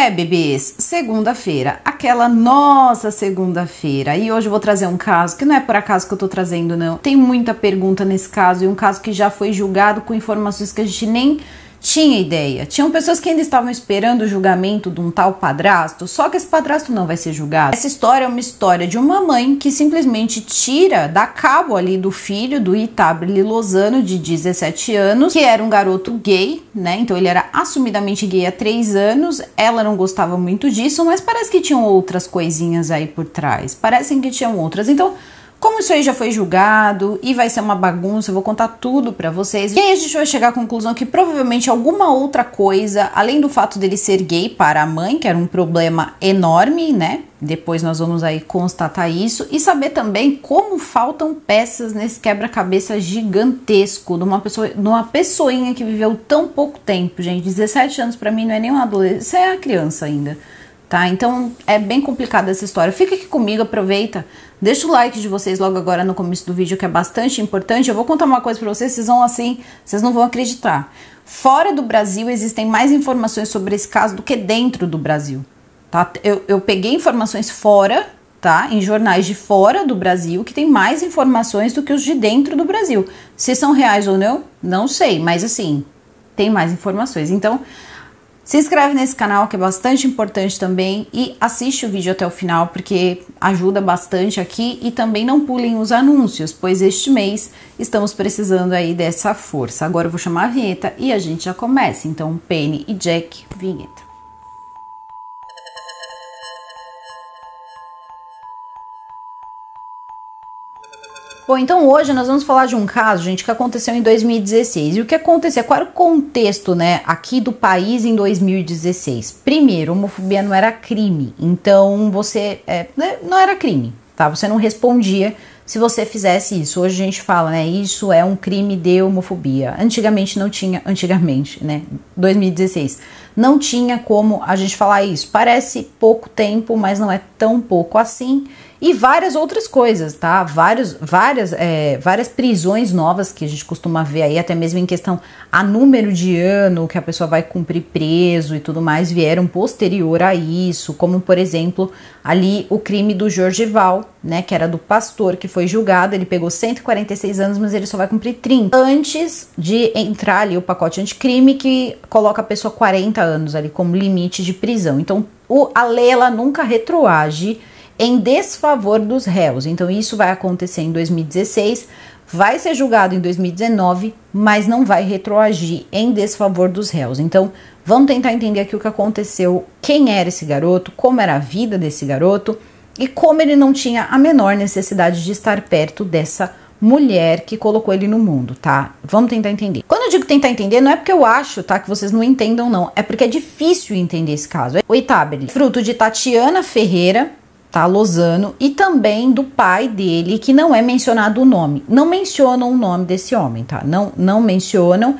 É, bebês, segunda-feira, aquela nossa segunda-feira. E hoje eu vou trazer um caso que não é por acaso que eu tô trazendo, não. Tem muita pergunta nesse caso e um caso que já foi julgado com informações que a gente nem tinha ideia. Tinham pessoas que ainda estavam esperando o julgamento de um tal padrasto, só que esse padrasto não vai ser julgado. Essa história é uma história de uma mãe que simplesmente tira, da cabo ali do filho do Itabri Lozano, de 17 anos, que era um garoto gay, né? Então ele era assumidamente gay há 3 anos. Ela não gostava muito disso, mas parece que tinham outras coisinhas aí por trás. Parecem que tinham outras. Então. Como isso aí já foi julgado e vai ser uma bagunça, eu vou contar tudo para vocês. E aí a gente vai chegar à conclusão que provavelmente alguma outra coisa, além do fato dele ser gay para a mãe, que era um problema enorme, né? Depois nós vamos aí constatar isso e saber também como faltam peças nesse quebra-cabeça gigantesco de uma pessoa, de uma pessoinha que viveu tão pouco tempo, gente. 17 anos para mim não é nem um adolescente, você é criança ainda tá? Então é bem complicada essa história. Fica aqui comigo, aproveita. Deixa o like de vocês logo agora no começo do vídeo, que é bastante importante. Eu vou contar uma coisa para vocês, vocês vão assim, vocês não vão acreditar. Fora do Brasil existem mais informações sobre esse caso do que dentro do Brasil, tá? Eu, eu peguei informações fora, tá? Em jornais de fora do Brasil que tem mais informações do que os de dentro do Brasil. Se são reais ou não, não sei, mas assim, tem mais informações. Então, se inscreve nesse canal que é bastante importante também e assiste o vídeo até o final porque ajuda bastante aqui e também não pulem os anúncios, pois este mês estamos precisando aí dessa força. Agora eu vou chamar a vinheta e a gente já começa. Então, Penny e Jack, vinheta. Bom, então hoje nós vamos falar de um caso, gente, que aconteceu em 2016. E o que aconteceu? Qual era o contexto, né, aqui do país em 2016? Primeiro, homofobia não era crime. Então você é, né, não era crime, tá? Você não respondia se você fizesse isso. Hoje a gente fala, né? Isso é um crime de homofobia. Antigamente não tinha, antigamente, né? 2016. Não tinha como a gente falar isso. Parece pouco tempo, mas não é tão pouco assim e várias outras coisas, tá? Vários, várias, é, várias prisões novas que a gente costuma ver aí, até mesmo em questão a número de ano que a pessoa vai cumprir preso e tudo mais, vieram posterior a isso, como por exemplo, ali o crime do Val, né? Que era do pastor que foi julgado, ele pegou 146 anos, mas ele só vai cumprir 30. Antes de entrar ali o pacote anticrime que coloca a pessoa 40 anos ali como limite de prisão. Então, o, a lei ela nunca retroage em desfavor dos réus. Então, isso vai acontecer em 2016, vai ser julgado em 2019, mas não vai retroagir em desfavor dos réus. Então, vamos tentar entender aqui o que aconteceu, quem era esse garoto, como era a vida desse garoto e como ele não tinha a menor necessidade de estar perto dessa mulher que colocou ele no mundo, tá? Vamos tentar entender. Quando eu digo tentar entender, não é porque eu acho, tá? Que vocês não entendam, não. É porque é difícil entender esse caso. O fruto de Tatiana Ferreira, tá? Lozano, e também do pai dele, que não é mencionado o nome. Não mencionam o nome desse homem, tá? Não, não mencionam.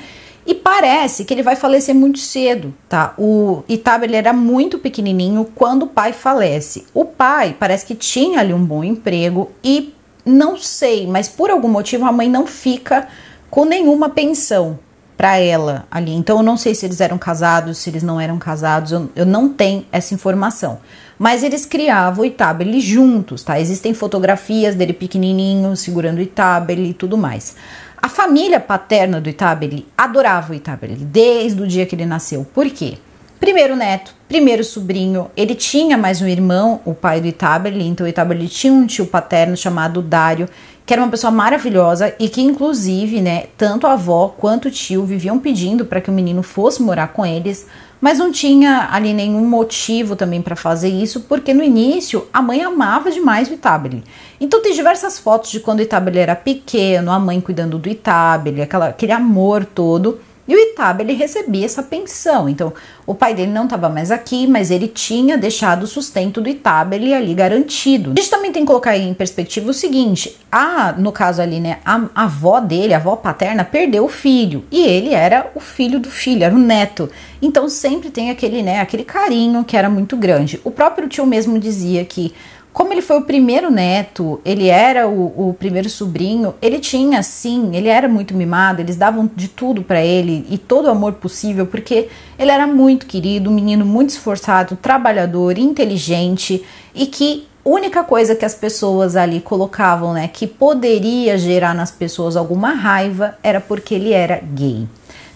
E parece que ele vai falecer muito cedo, tá? O Itaba ele era muito pequenininho quando o pai falece. O pai parece que tinha ali um bom emprego e não sei, mas por algum motivo a mãe não fica com nenhuma pensão para ela ali. Então eu não sei se eles eram casados, se eles não eram casados, eu, eu não tenho essa informação. Mas eles criavam o Itabele juntos, tá? Existem fotografias dele pequenininho, segurando o Itabele e tudo mais. A família paterna do Itabeli adorava o Itabeli desde o dia que ele nasceu. Por quê? Primeiro neto, primeiro sobrinho, ele tinha mais um irmão, o pai do Itabeli. então o Itabeli tinha um tio paterno chamado Dário, que era uma pessoa maravilhosa e que inclusive, né, tanto a avó quanto o tio viviam pedindo para que o menino fosse morar com eles, mas não tinha ali nenhum motivo também para fazer isso, porque no início a mãe amava demais o Itabile. Então tem diversas fotos de quando o Itabile era pequeno, a mãe cuidando do Itabile, aquele amor todo. E o Itaba ele recebia essa pensão. Então, o pai dele não estava mais aqui, mas ele tinha deixado o sustento do Itaba ele ali garantido. A gente também tem que colocar em perspectiva o seguinte: a, no caso ali, né, a, a avó dele, a avó paterna, perdeu o filho e ele era o filho do filho, era o neto. Então sempre tem aquele, né, aquele carinho que era muito grande. O próprio tio mesmo dizia que como ele foi o primeiro neto, ele era o, o primeiro sobrinho, ele tinha sim, ele era muito mimado, eles davam de tudo para ele e todo o amor possível, porque ele era muito querido, um menino muito esforçado, trabalhador, inteligente e que única coisa que as pessoas ali colocavam, né, que poderia gerar nas pessoas alguma raiva era porque ele era gay.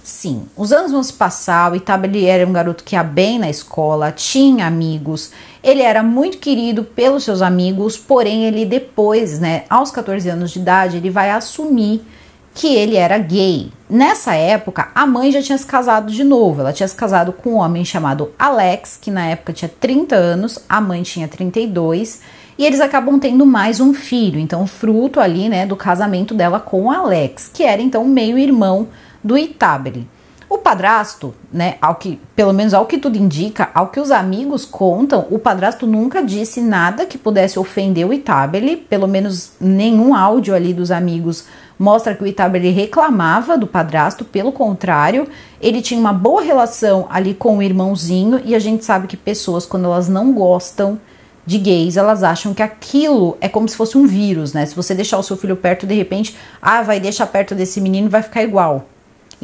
Sim, os anos vão se passar, o Itaba ele era um garoto que ia bem na escola, tinha amigos, ele era muito querido pelos seus amigos, porém ele depois, né, aos 14 anos de idade, ele vai assumir que ele era gay. Nessa época, a mãe já tinha se casado de novo. Ela tinha se casado com um homem chamado Alex, que na época tinha 30 anos, a mãe tinha 32, e eles acabam tendo mais um filho, então fruto ali, né, do casamento dela com Alex, que era então meio irmão do Itabeli. O padrasto, né, ao que, pelo menos ao que tudo indica, ao que os amigos contam, o padrasto nunca disse nada que pudesse ofender o Itabele, pelo menos nenhum áudio ali dos amigos mostra que o Itabele reclamava do padrasto, pelo contrário, ele tinha uma boa relação ali com o irmãozinho e a gente sabe que pessoas quando elas não gostam de gays, elas acham que aquilo é como se fosse um vírus, né? Se você deixar o seu filho perto, de repente, ah, vai deixar perto desse menino, vai ficar igual.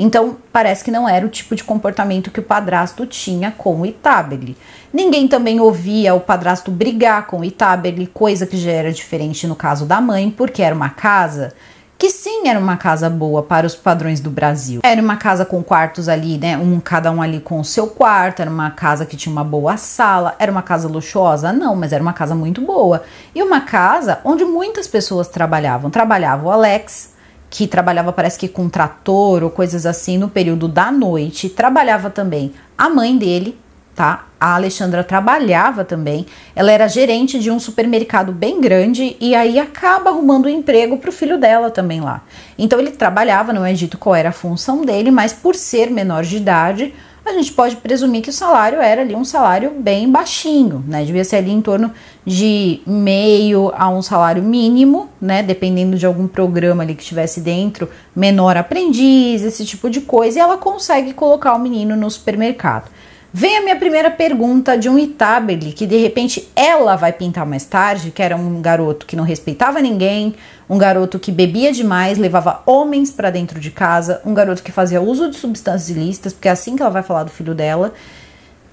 Então, parece que não era o tipo de comportamento que o padrasto tinha com o Itabeli. Ninguém também ouvia o padrasto brigar com o Itabeli, coisa que já era diferente no caso da mãe, porque era uma casa que sim era uma casa boa para os padrões do Brasil. Era uma casa com quartos ali, né? Um cada um ali com o seu quarto, era uma casa que tinha uma boa sala, era uma casa luxuosa, não, mas era uma casa muito boa. E uma casa onde muitas pessoas trabalhavam. Trabalhava o Alex, que trabalhava, parece que com trator ou coisas assim, no período da noite. Trabalhava também a mãe dele, tá? A Alexandra trabalhava também. Ela era gerente de um supermercado bem grande e aí acaba arrumando um emprego para o filho dela também lá. Então ele trabalhava, não é dito qual era a função dele, mas por ser menor de idade, a gente pode presumir que o salário era ali um salário bem baixinho, né? Devia ser ali em torno de meio a um salário mínimo, né? Dependendo de algum programa ali que estivesse dentro, menor aprendiz, esse tipo de coisa, e ela consegue colocar o menino no supermercado. Vem a minha primeira pergunta de um Itabeli, que de repente ela vai pintar mais tarde, que era um garoto que não respeitava ninguém, um garoto que bebia demais, levava homens para dentro de casa, um garoto que fazia uso de substâncias ilícitas, porque é assim que ela vai falar do filho dela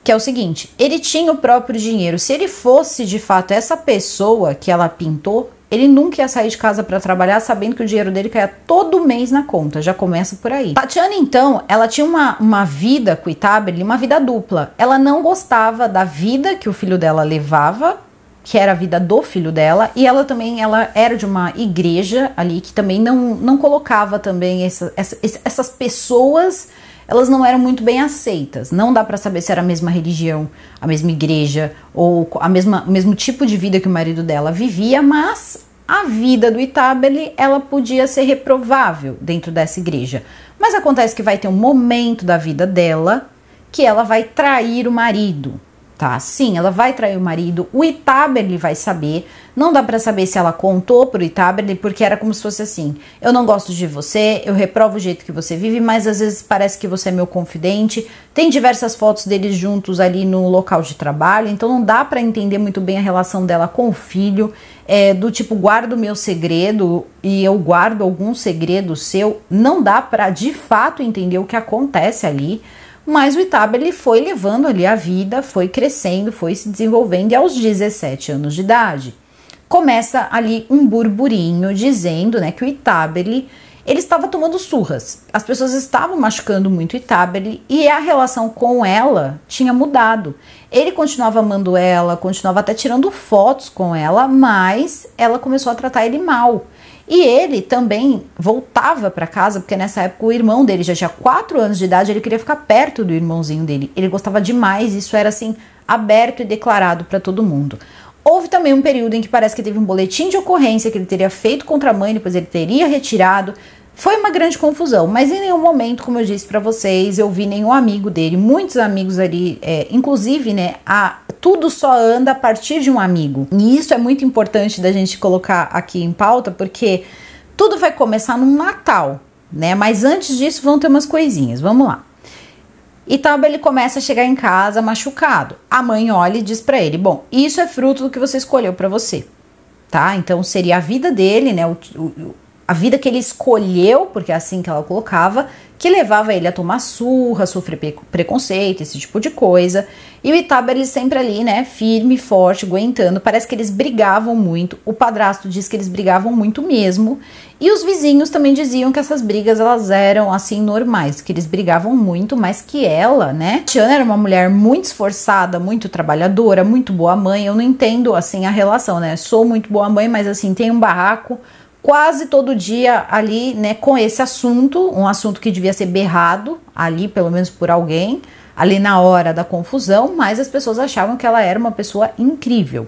que é o seguinte: ele tinha o próprio dinheiro. Se ele fosse de fato essa pessoa que ela pintou, ele nunca ia sair de casa para trabalhar sabendo que o dinheiro dele caia todo mês na conta. Já começa por aí. Tatiana, então, ela tinha uma, uma vida com Itabeli, uma vida dupla. Ela não gostava da vida que o filho dela levava, que era a vida do filho dela, e ela também ela era de uma igreja ali que também não, não colocava também essa, essa, essas pessoas elas não eram muito bem aceitas. Não dá para saber se era a mesma religião, a mesma igreja ou a mesma, o mesmo tipo de vida que o marido dela vivia, mas a vida do Itabele ela podia ser reprovável dentro dessa igreja. Mas acontece que vai ter um momento da vida dela que ela vai trair o marido tá? Sim, ela vai trair o marido, o Itaberli vai saber. Não dá para saber se ela contou pro Itaberli, porque era como se fosse assim: eu não gosto de você, eu reprovo o jeito que você vive, mas às vezes parece que você é meu confidente. Tem diversas fotos deles juntos ali no local de trabalho, então não dá para entender muito bem a relação dela com o filho. É, do tipo, guardo meu segredo e eu guardo algum segredo seu. Não dá para de fato entender o que acontece ali. Mas o Itaba ele foi levando ali a vida, foi crescendo, foi se desenvolvendo e aos 17 anos de idade começa ali um burburinho dizendo, né, que o Itabeli ele estava tomando surras. As pessoas estavam machucando muito o Itabeli e a relação com ela tinha mudado. Ele continuava amando ela, continuava até tirando fotos com ela, mas ela começou a tratar ele mal. E ele também voltava para casa, porque nessa época o irmão dele já tinha 4 anos de idade, ele queria ficar perto do irmãozinho dele. Ele gostava demais, isso era assim aberto e declarado para todo mundo. Houve também um período em que parece que teve um boletim de ocorrência que ele teria feito contra a mãe, depois ele teria retirado. Foi uma grande confusão, mas em nenhum momento, como eu disse para vocês, eu vi nenhum amigo dele, muitos amigos ali, é, inclusive, né, a, tudo só anda a partir de um amigo. E isso é muito importante da gente colocar aqui em pauta, porque tudo vai começar no Natal, né? Mas antes disso vão ter umas coisinhas. Vamos lá. Itaba ele começa a chegar em casa machucado. A mãe olha e diz para ele: "Bom, isso é fruto do que você escolheu para você." Tá? Então seria a vida dele, né? O, o, a vida que ele escolheu, porque é assim que ela colocava, que levava ele a tomar surra, sofrer preconceito, esse tipo de coisa. E o Itaba, ele sempre ali, né, firme, forte, aguentando. Parece que eles brigavam muito. O padrasto diz que eles brigavam muito mesmo. E os vizinhos também diziam que essas brigas, elas eram, assim, normais. Que eles brigavam muito, mas que ela, né... Tiana era uma mulher muito esforçada, muito trabalhadora, muito boa mãe. Eu não entendo, assim, a relação, né? Sou muito boa mãe, mas, assim, tem um barraco quase todo dia ali, né, com esse assunto, um assunto que devia ser berrado ali, pelo menos por alguém, ali na hora da confusão, mas as pessoas achavam que ela era uma pessoa incrível.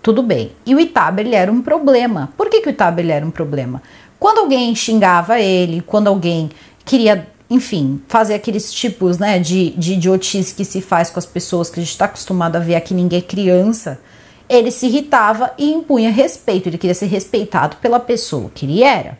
Tudo bem. E o Itaba, ele era um problema. Por que, que o Itaba, ele era um problema? Quando alguém xingava ele, quando alguém queria, enfim, fazer aqueles tipos, né, de, de idiotice que se faz com as pessoas que a gente está acostumado a ver aqui, ninguém é criança, ele se irritava e impunha respeito, ele queria ser respeitado pela pessoa que ele era.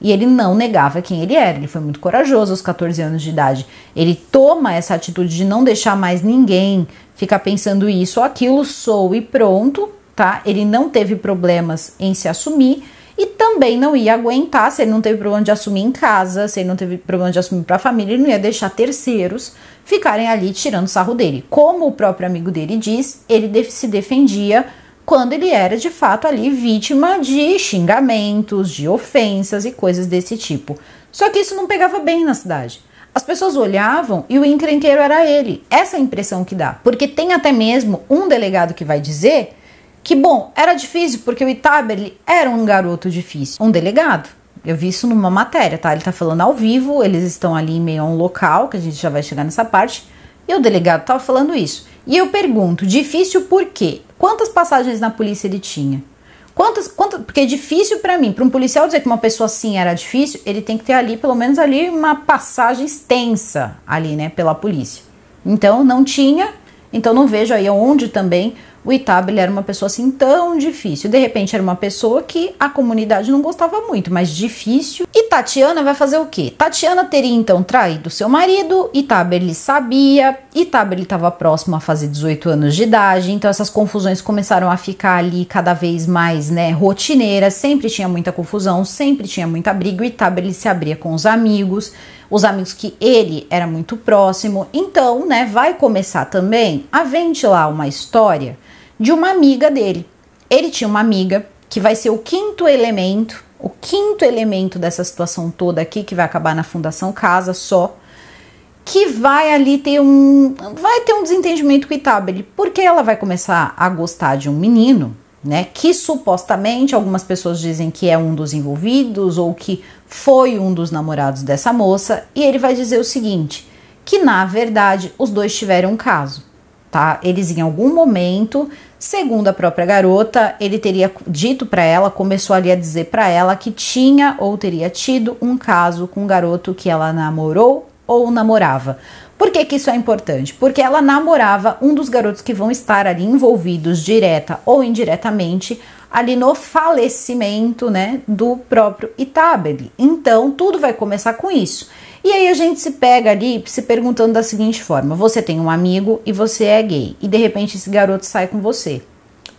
E ele não negava quem ele era, ele foi muito corajoso aos 14 anos de idade. Ele toma essa atitude de não deixar mais ninguém ficar pensando isso ou aquilo, sou e pronto, tá? Ele não teve problemas em se assumir e também não ia aguentar se ele não teve problema de assumir em casa, se ele não teve problema de assumir para a família, ele não ia deixar terceiros ficarem ali tirando sarro dele. Como o próprio amigo dele diz, ele se defendia quando ele era de fato ali vítima de xingamentos, de ofensas e coisas desse tipo. Só que isso não pegava bem na cidade. As pessoas olhavam e o encrenqueiro era ele. Essa é a impressão que dá. Porque tem até mesmo um delegado que vai dizer que, bom, era difícil porque o ele era um garoto difícil, um delegado. Eu vi isso numa matéria, tá? Ele tá falando ao vivo, eles estão ali em meio a um local, que a gente já vai chegar nessa parte, e o delegado tava falando isso. E eu pergunto, difícil por quê? Quantas passagens na polícia ele tinha? Quantas, quantas, porque é difícil para mim, para um policial dizer que uma pessoa assim era difícil, ele tem que ter ali, pelo menos ali, uma passagem extensa ali, né, pela polícia. Então não tinha, então não vejo aí onde também o Itabel era uma pessoa assim tão difícil. De repente era uma pessoa que a comunidade não gostava muito, mas difícil. E Tatiana vai fazer o quê? Tatiana teria então traído seu marido, Itábile sabia, Itabel estava próximo a fazer 18 anos de idade, então essas confusões começaram a ficar ali cada vez mais, né, rotineiras, sempre tinha muita confusão, sempre tinha muita briga, o Itábile se abria com os amigos, os amigos que ele era muito próximo. Então, né, vai começar também a ventilar uma história de uma amiga dele. Ele tinha uma amiga que vai ser o quinto elemento, o quinto elemento dessa situação toda aqui que vai acabar na Fundação Casa só, que vai ali ter um vai ter um desentendimento com Itabele, porque ela vai começar a gostar de um menino, né, que supostamente algumas pessoas dizem que é um dos envolvidos ou que foi um dos namorados dessa moça, e ele vai dizer o seguinte, que na verdade os dois tiveram um caso tá? Eles em algum momento, segundo a própria garota, ele teria dito para ela, começou ali a dizer para ela que tinha ou teria tido um caso com um garoto que ela namorou ou namorava. Por que, que, isso é importante? Porque ela namorava um dos garotos que vão estar ali envolvidos direta ou indiretamente ali no falecimento, né, do próprio Itabeli. Então, tudo vai começar com isso. E aí a gente se pega ali se perguntando da seguinte forma: você tem um amigo e você é gay, e de repente esse garoto sai com você,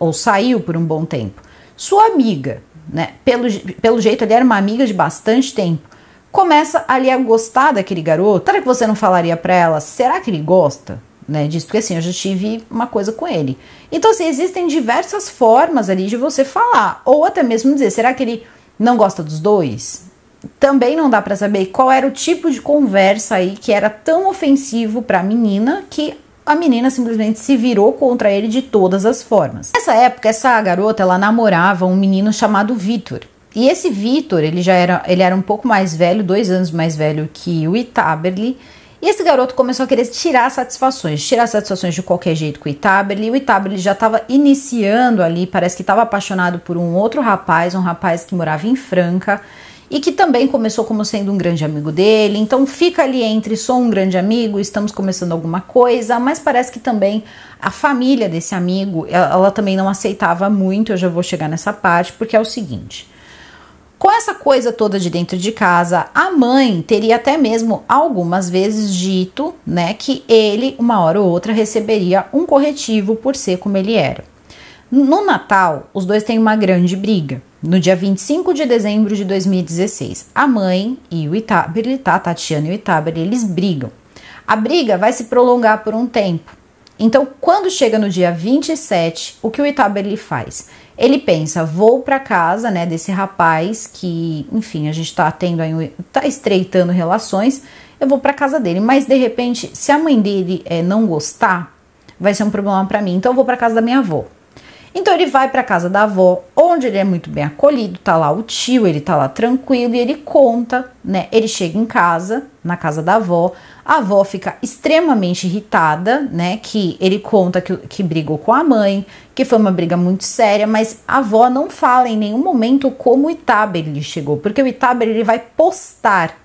ou saiu por um bom tempo. Sua amiga, né, pelo, pelo jeito ele era uma amiga de bastante tempo, começa ali a gostar daquele garoto. Será que você não falaria para ela? Será que ele gosta? né, disso, porque assim, eu já tive uma coisa com ele. Então, assim, existem diversas formas ali de você falar, ou até mesmo dizer, será que ele não gosta dos dois? Também não dá para saber qual era o tipo de conversa aí que era tão ofensivo para a menina que a menina simplesmente se virou contra ele de todas as formas. Nessa época, essa garota ela namorava um menino chamado Vitor. E esse Vitor, ele já era, ele era um pouco mais velho, dois anos mais velho que o Itaberly esse garoto começou a querer tirar satisfações, tirar satisfações de qualquer jeito com o Itabeli. O Itabeli já estava iniciando ali, parece que estava apaixonado por um outro rapaz, um rapaz que morava em Franca e que também começou como sendo um grande amigo dele. Então fica ali entre sou um grande amigo, estamos começando alguma coisa, mas parece que também a família desse amigo, ela, ela também não aceitava muito, eu já vou chegar nessa parte, porque é o seguinte, com essa coisa toda de dentro de casa, a mãe teria até mesmo algumas vezes dito, né, que ele, uma hora ou outra, receberia um corretivo por ser como ele era. No Natal, os dois têm uma grande briga. No dia 25 de dezembro de 2016, a mãe e o Itabeli, tá? Tatiana e o Itabeli, eles brigam. A briga vai se prolongar por um tempo. Então, quando chega no dia 27, o que o Itabeli faz? Ele pensa, vou para casa, né, desse rapaz que, enfim, a gente tá tendo aí, tá estreitando relações, eu vou para casa dele, mas de repente, se a mãe dele é, não gostar, vai ser um problema para mim, então eu vou para casa da minha avó. Então ele vai para casa da avó, onde ele é muito bem acolhido, tá lá o tio, ele tá lá tranquilo e ele conta, né? Ele chega em casa, na casa da avó, a avó fica extremamente irritada, né? Que ele conta que, que brigou com a mãe, que foi uma briga muito séria, mas a avó não fala em nenhum momento como o Itaber ele chegou, porque o Itaber ele vai postar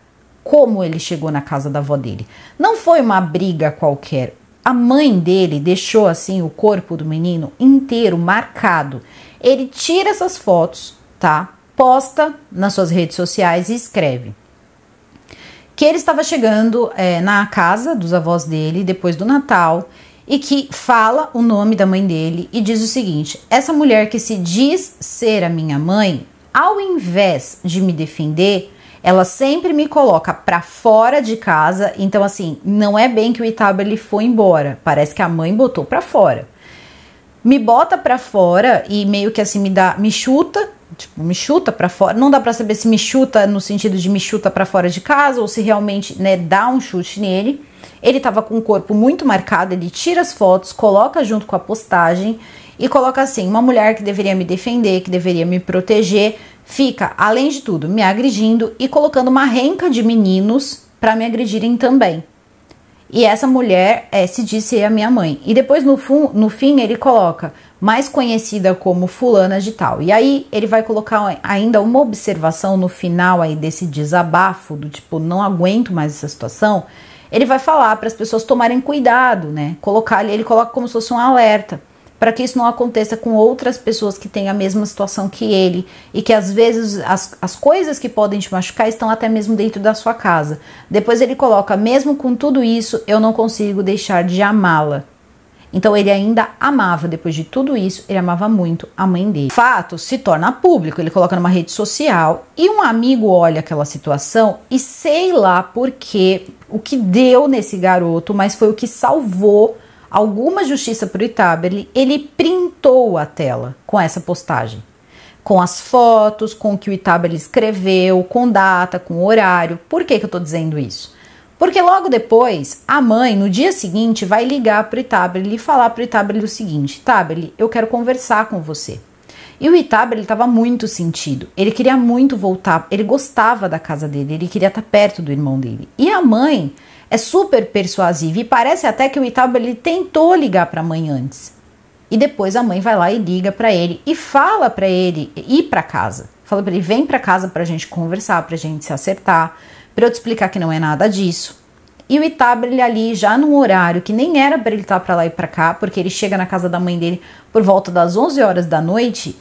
como ele chegou na casa da avó dele. Não foi uma briga qualquer. A mãe dele deixou assim o corpo do menino inteiro marcado. Ele tira essas fotos, tá? Posta nas suas redes sociais e escreve: que ele estava chegando é, na casa dos avós dele depois do Natal e que fala o nome da mãe dele e diz o seguinte: essa mulher que se diz ser a minha mãe, ao invés de me defender, ela sempre me coloca para fora de casa. Então, assim, não é bem que o ele foi embora, parece que a mãe botou para fora me bota para fora e meio que assim me dá, me chuta, tipo, me chuta para fora. Não dá para saber se me chuta no sentido de me chuta para fora de casa ou se realmente, né, dá um chute nele. Ele tava com o corpo muito marcado, ele tira as fotos, coloca junto com a postagem e coloca assim: uma mulher que deveria me defender, que deveria me proteger, fica, além de tudo, me agredindo e colocando uma renca de meninos para me agredirem também. E essa mulher é, se disse a minha mãe. E depois no, no fim ele coloca mais conhecida como fulana de tal. E aí ele vai colocar ainda uma observação no final aí desse desabafo do tipo não aguento mais essa situação. Ele vai falar para as pessoas tomarem cuidado, né? Colocar ele coloca como se fosse um alerta para que isso não aconteça com outras pessoas que têm a mesma situação que ele e que às vezes as, as coisas que podem te machucar estão até mesmo dentro da sua casa. Depois ele coloca: mesmo com tudo isso, eu não consigo deixar de amá-la. Então ele ainda amava, depois de tudo isso, ele amava muito a mãe dele. Fato se torna público, ele coloca numa rede social e um amigo olha aquela situação e sei lá por que o que deu nesse garoto, mas foi o que salvou alguma justiça para o Itabeli, ele printou a tela com essa postagem. Com as fotos, com o que o Itabeli escreveu, com data, com horário. Por que, que eu estou dizendo isso? Porque logo depois, a mãe, no dia seguinte, vai ligar para o Itabeli e falar para o Itabeli o seguinte: Itabeli, eu quero conversar com você. E o Itaba, estava muito sentido. Ele queria muito voltar, ele gostava da casa dele, ele queria estar tá perto do irmão dele. E a mãe é super persuasivo e parece até que o Itaba ele tentou ligar para a mãe antes. E depois a mãe vai lá e liga para ele e fala para ele ir para casa. Fala para ele vem para casa para a gente conversar, para a gente se acertar, para eu te explicar que não é nada disso. E o Itaba ele ali já num horário que nem era para ele estar tá para lá e para cá, porque ele chega na casa da mãe dele por volta das 11 horas da noite,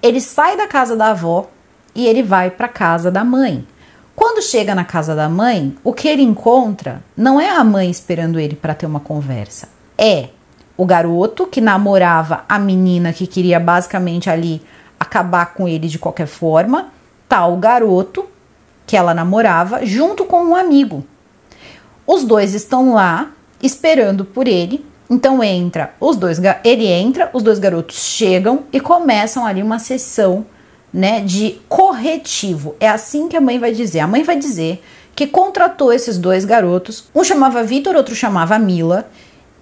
ele sai da casa da avó e ele vai para casa da mãe. Quando chega na casa da mãe, o que ele encontra não é a mãe esperando ele para ter uma conversa, é o garoto que namorava a menina que queria basicamente ali acabar com ele de qualquer forma, tal tá garoto que ela namorava junto com um amigo. Os dois estão lá esperando por ele. Então entra os dois, ele entra, os dois garotos chegam e começam ali uma sessão né, de corretivo. É assim que a mãe vai dizer. A mãe vai dizer que contratou esses dois garotos. Um chamava Vitor, outro chamava Mila.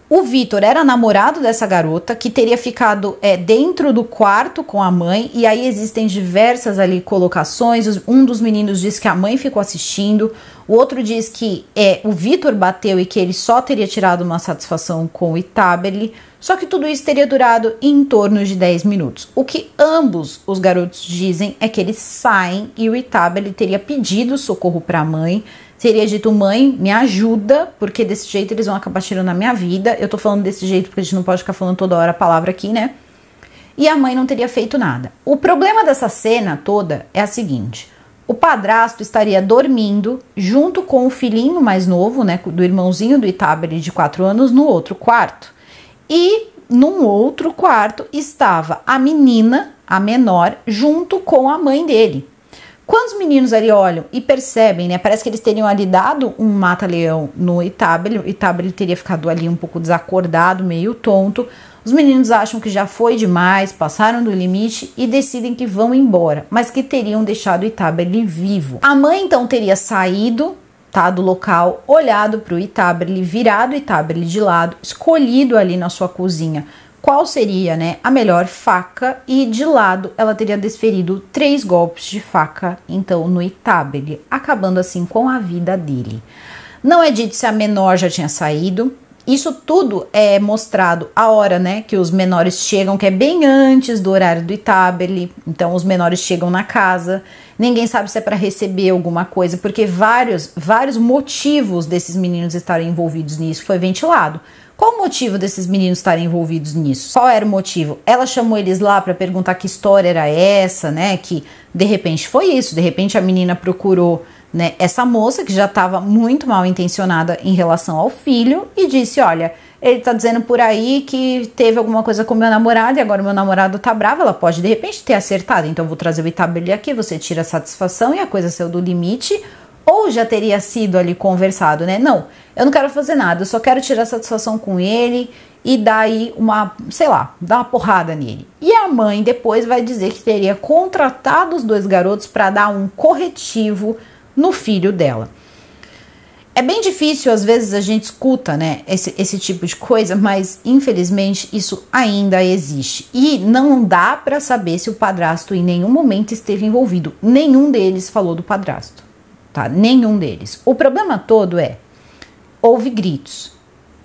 O Vitor era namorado dessa garota que teria ficado é, dentro do quarto com a mãe, e aí existem diversas ali colocações. Um dos meninos diz que a mãe ficou assistindo, o outro diz que é, o Vitor bateu e que ele só teria tirado uma satisfação com o Itabeli. Só que tudo isso teria durado em torno de 10 minutos. O que ambos os garotos dizem é que eles saem e o Itaba ele teria pedido socorro para a mãe, teria dito: mãe, me ajuda, porque desse jeito eles vão acabar tirando a minha vida. Eu tô falando desse jeito porque a gente não pode ficar falando toda hora a palavra aqui, né? E a mãe não teria feito nada. O problema dessa cena toda é a seguinte: o padrasto estaria dormindo junto com o filhinho mais novo, né, do irmãozinho do Itabere de 4 anos, no outro quarto. E num outro quarto estava a menina, a menor, junto com a mãe dele. Quando os meninos ali olham e percebem, né? Parece que eles teriam ali dado um mata-leão no Itabel. O Itabel teria ficado ali um pouco desacordado, meio tonto. Os meninos acham que já foi demais, passaram do limite e decidem que vão embora, mas que teriam deixado o Itabel vivo. A mãe então teria saído tá? Do local, olhado para o Itaberli, virado o Itaberli de lado, escolhido ali na sua cozinha qual seria, né, a melhor faca e de lado ela teria desferido três golpes de faca, então no Itaberli, acabando assim com a vida dele. Não é dito se a menor já tinha saído, isso tudo é mostrado a hora, né, que os menores chegam, que é bem antes do horário do Itabeli. Então os menores chegam na casa. Ninguém sabe se é para receber alguma coisa, porque vários, vários motivos desses meninos estarem envolvidos nisso foi ventilado. Qual o motivo desses meninos estarem envolvidos nisso? Qual era o motivo? Ela chamou eles lá para perguntar que história era essa, né? Que de repente foi isso, de repente a menina procurou né? Essa moça que já estava muito mal intencionada em relação ao filho e disse: Olha, ele tá dizendo por aí que teve alguma coisa com meu namorado e agora meu namorado tá bravo. Ela pode de repente ter acertado, então eu vou trazer o Itabeli aqui. Você tira a satisfação e a coisa saiu do limite. Ou já teria sido ali conversado, né? Não, eu não quero fazer nada, eu só quero tirar a satisfação com ele e dar aí uma, sei lá, dar uma porrada nele. E a mãe depois vai dizer que teria contratado os dois garotos para dar um corretivo no filho dela. É bem difícil, às vezes a gente escuta, né, esse, esse tipo de coisa, mas infelizmente isso ainda existe. E não dá para saber se o padrasto em nenhum momento esteve envolvido. Nenhum deles falou do padrasto, tá? Nenhum deles. O problema todo é houve gritos.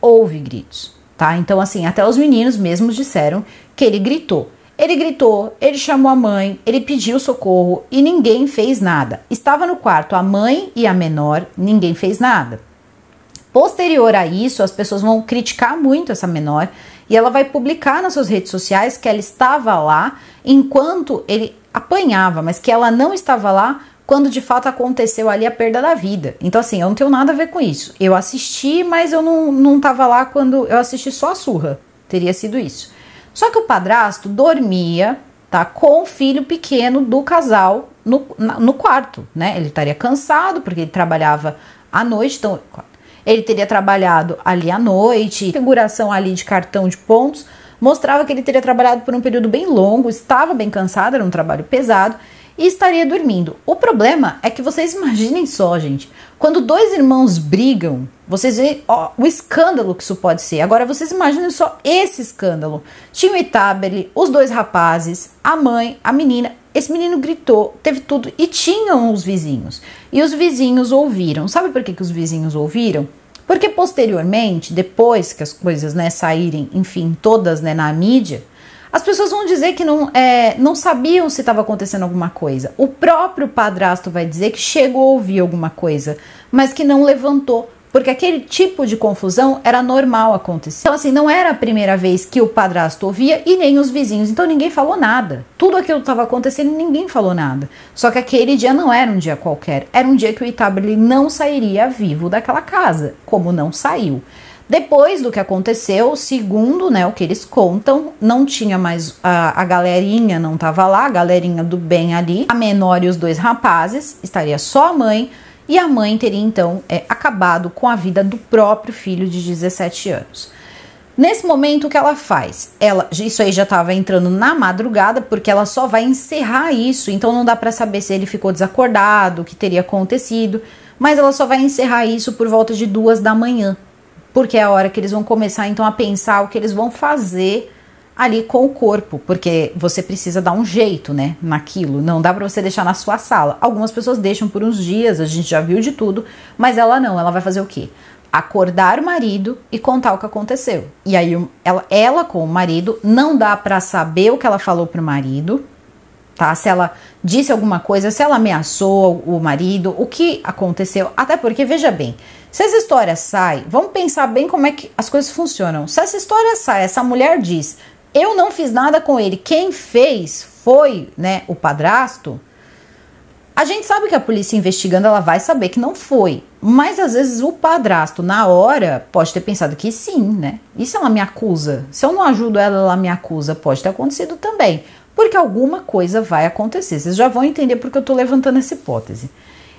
Houve gritos, tá? Então assim, até os meninos mesmos disseram que ele gritou. Ele gritou, ele chamou a mãe, ele pediu socorro e ninguém fez nada. Estava no quarto a mãe e a menor, ninguém fez nada. Posterior a isso, as pessoas vão criticar muito essa menor e ela vai publicar nas suas redes sociais que ela estava lá enquanto ele apanhava, mas que ela não estava lá quando de fato aconteceu ali a perda da vida. Então, assim, eu não tenho nada a ver com isso. Eu assisti, mas eu não, não lá quando eu assisti só a surra. Teria sido isso. Só que o padrasto dormia, tá, com o filho pequeno do casal no, no quarto, né? Ele estaria cansado porque ele trabalhava à noite, então ele teria trabalhado ali à noite, figuração ali de cartão de pontos mostrava que ele teria trabalhado por um período bem longo, estava bem cansado, era um trabalho pesado e estaria dormindo. O problema é que vocês imaginem só, gente, quando dois irmãos brigam, vocês veem ó, o escândalo que isso pode ser. Agora vocês imaginem só esse escândalo. Tinha o Itabeli, os dois rapazes, a mãe, a menina. Esse menino gritou, teve tudo e tinham os vizinhos. E os vizinhos ouviram. Sabe por que, que os vizinhos ouviram? Porque posteriormente, depois que as coisas né, saírem, enfim, todas né, na mídia, as pessoas vão dizer que não, é, não sabiam se estava acontecendo alguma coisa. O próprio padrasto vai dizer que chegou a ouvir alguma coisa, mas que não levantou, porque aquele tipo de confusão era normal acontecer. Então, assim, não era a primeira vez que o padrasto ouvia e nem os vizinhos, então ninguém falou nada. Tudo aquilo estava acontecendo e ninguém falou nada. Só que aquele dia não era um dia qualquer, era um dia que o Itaberly não sairia vivo daquela casa, como não saiu. Depois do que aconteceu, segundo né, o que eles contam, não tinha mais a, a galerinha, não estava lá, a galerinha do bem ali, a menor e os dois rapazes, estaria só a mãe, e a mãe teria então é, acabado com a vida do próprio filho de 17 anos. Nesse momento, o que ela faz? Ela, isso aí já estava entrando na madrugada, porque ela só vai encerrar isso, então não dá para saber se ele ficou desacordado, o que teria acontecido, mas ela só vai encerrar isso por volta de duas da manhã porque é a hora que eles vão começar então a pensar o que eles vão fazer ali com o corpo, porque você precisa dar um jeito, né, naquilo, não dá para você deixar na sua sala. Algumas pessoas deixam por uns dias, a gente já viu de tudo, mas ela não, ela vai fazer o quê? Acordar o marido e contar o que aconteceu. E aí ela, ela com o marido não dá para saber o que ela falou pro marido, tá? Se ela disse alguma coisa, se ela ameaçou o marido, o que aconteceu. Até porque, veja bem, se essa história sai, vamos pensar bem como é que as coisas funcionam. Se essa história sai, essa mulher diz: Eu não fiz nada com ele, quem fez foi né, o padrasto. A gente sabe que a polícia investigando, ela vai saber que não foi. Mas às vezes o padrasto, na hora, pode ter pensado que sim, né? E se ela me acusa? Se eu não ajudo ela, ela me acusa. Pode ter acontecido também. Porque alguma coisa vai acontecer. Vocês já vão entender porque eu estou levantando essa hipótese.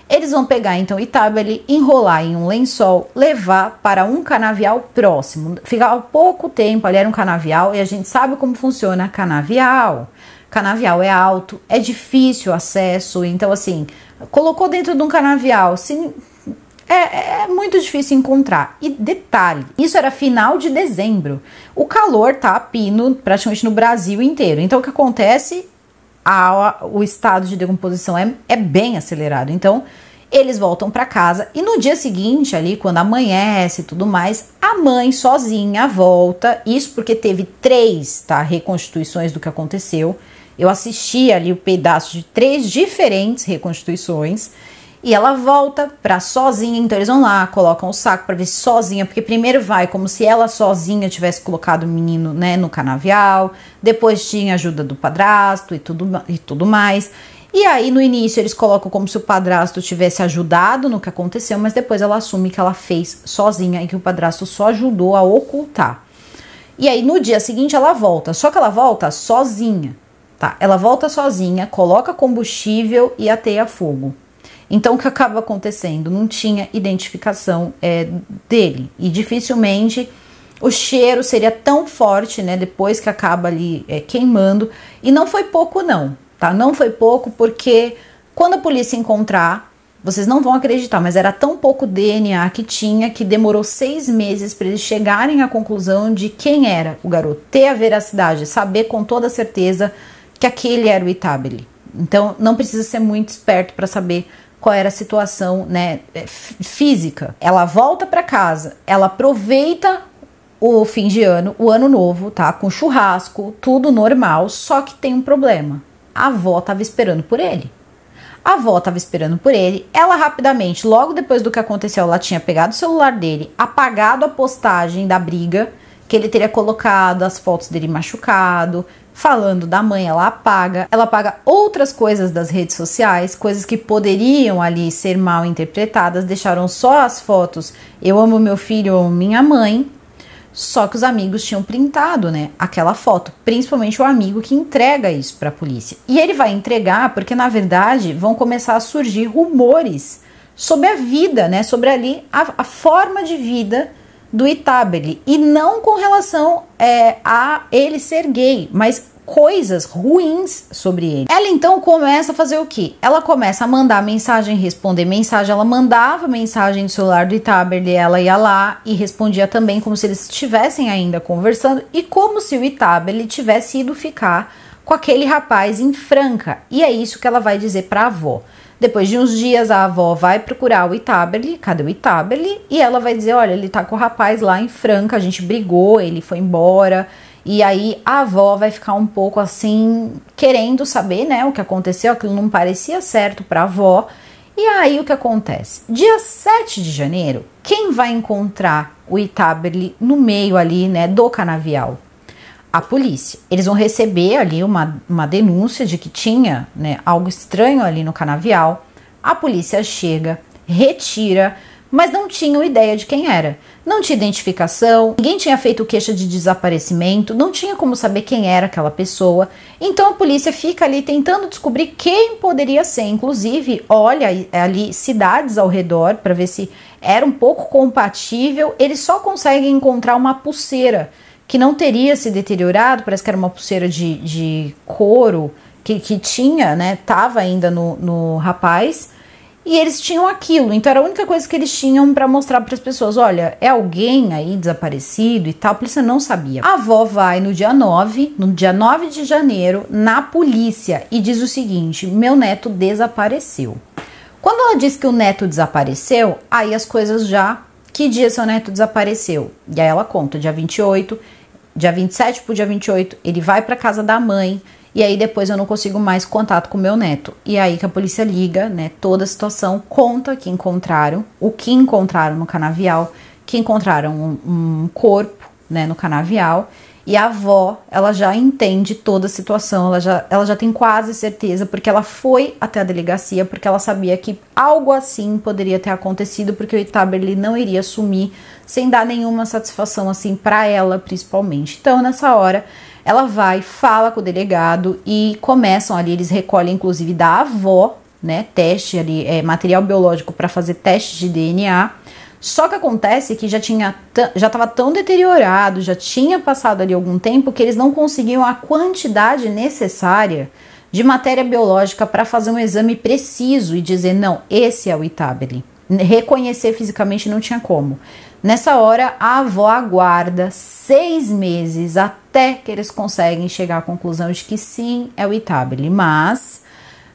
Eles vão pegar então Itábeli, enrolar em um lençol, levar para um canavial próximo. Ficar pouco tempo ali era um canavial e a gente sabe como funciona canavial. Canavial é alto, é difícil o acesso, então assim, colocou dentro de um canavial, se é, é, é muito difícil encontrar. E detalhe, isso era final de dezembro. O calor tá a pino praticamente no Brasil inteiro. Então o que acontece? A, o estado de decomposição é, é bem acelerado. Então eles voltam para casa e no dia seguinte, ali quando amanhece e tudo mais, a mãe sozinha volta. Isso porque teve três tá, reconstituições do que aconteceu. Eu assisti ali o pedaço de três diferentes reconstituições. E ela volta pra sozinha, então eles vão lá, colocam o saco para ver se sozinha, porque primeiro vai como se ela sozinha tivesse colocado o menino, né, no canavial, depois tinha ajuda do padrasto e tudo, e tudo mais. E aí no início eles colocam como se o padrasto tivesse ajudado no que aconteceu, mas depois ela assume que ela fez sozinha e que o padrasto só ajudou a ocultar. E aí no dia seguinte ela volta, só que ela volta sozinha, tá? Ela volta sozinha, coloca combustível e ateia fogo. Então, o que acaba acontecendo? Não tinha identificação é, dele e dificilmente o cheiro seria tão forte, né? Depois que acaba ali é, queimando. E não foi pouco, não, tá? Não foi pouco, porque quando a polícia encontrar, vocês não vão acreditar, mas era tão pouco DNA que tinha que demorou seis meses para eles chegarem à conclusão de quem era o garoto, ter a veracidade, saber com toda certeza que aquele era o Itabeli. Então, não precisa ser muito esperto para saber qual era a situação né, é, física. Ela volta para casa, ela aproveita o fim de ano, o ano novo, tá? Com churrasco, tudo normal, só que tem um problema. A avó tava esperando por ele. A avó tava esperando por ele. Ela rapidamente, logo depois do que aconteceu, ela tinha pegado o celular dele, apagado a postagem da briga, que ele teria colocado as fotos dele machucado, falando da mãe, ela apaga, ela apaga outras coisas das redes sociais, coisas que poderiam ali ser mal interpretadas, deixaram só as fotos eu amo meu filho ou minha mãe. Só que os amigos tinham printado, né, aquela foto, principalmente o amigo que entrega isso para a polícia. E ele vai entregar porque na verdade vão começar a surgir rumores sobre a vida, né, sobre ali a, a forma de vida do Itabeli e não com relação é, a ele ser gay, mas coisas ruins sobre ele. Ela então começa a fazer o que? Ela começa a mandar mensagem, responder mensagem. Ela mandava mensagem no celular do e ela ia lá e respondia também como se eles estivessem ainda conversando e como se o Itaberli tivesse ido ficar com aquele rapaz em Franca. E é isso que ela vai dizer para a avó. Depois de uns dias, a avó vai procurar o Itaberli, cadê o Itaberli? E ela vai dizer: olha, ele tá com o rapaz lá em Franca, a gente brigou, ele foi embora. E aí a avó vai ficar um pouco assim, querendo saber, né, o que aconteceu, aquilo não parecia certo para a avó. E aí o que acontece? Dia 7 de janeiro, quem vai encontrar o Itaberli no meio ali, né, do canavial? a polícia. Eles vão receber ali uma, uma denúncia de que tinha né, algo estranho ali no canavial. A polícia chega, retira, mas não tinham ideia de quem era. Não tinha identificação, ninguém tinha feito queixa de desaparecimento, não tinha como saber quem era aquela pessoa. Então a polícia fica ali tentando descobrir quem poderia ser, inclusive olha é ali cidades ao redor para ver se era um pouco compatível. Eles só conseguem encontrar uma pulseira que não teria se deteriorado, parece que era uma pulseira de, de couro que, que tinha, né? Tava ainda no, no rapaz. E eles tinham aquilo, então era a única coisa que eles tinham para mostrar para as pessoas: olha, é alguém aí desaparecido e tal, a polícia não sabia. A avó vai no dia 9, no dia 9 de janeiro, na polícia e diz o seguinte: meu neto desapareceu. Quando ela diz que o neto desapareceu, aí as coisas já. Que dia seu neto desapareceu? E aí ela conta: dia 28, dia 27 pro dia 28, ele vai para casa da mãe e aí depois eu não consigo mais contato com meu neto. E aí que a polícia liga, né, toda a situação, conta que encontraram, o que encontraram no canavial, que encontraram um, um corpo, né, no canavial e a avó, ela já entende toda a situação, ela já, ela já tem quase certeza, porque ela foi até a delegacia, porque ela sabia que algo assim poderia ter acontecido, porque o Itaberli não iria sumir sem dar nenhuma satisfação assim para ela, principalmente. Então, nessa hora, ela vai, fala com o delegado e começam ali, eles recolhem inclusive da avó, né, teste ali, é, material biológico para fazer teste de DNA. Só que acontece que já tinha já estava tão deteriorado, já tinha passado ali algum tempo que eles não conseguiam a quantidade necessária de matéria biológica para fazer um exame preciso e dizer não, esse é o Itabeli. Reconhecer fisicamente não tinha como. Nessa hora, a avó aguarda seis meses até que eles conseguem chegar à conclusão de que sim, é o Itabeli, mas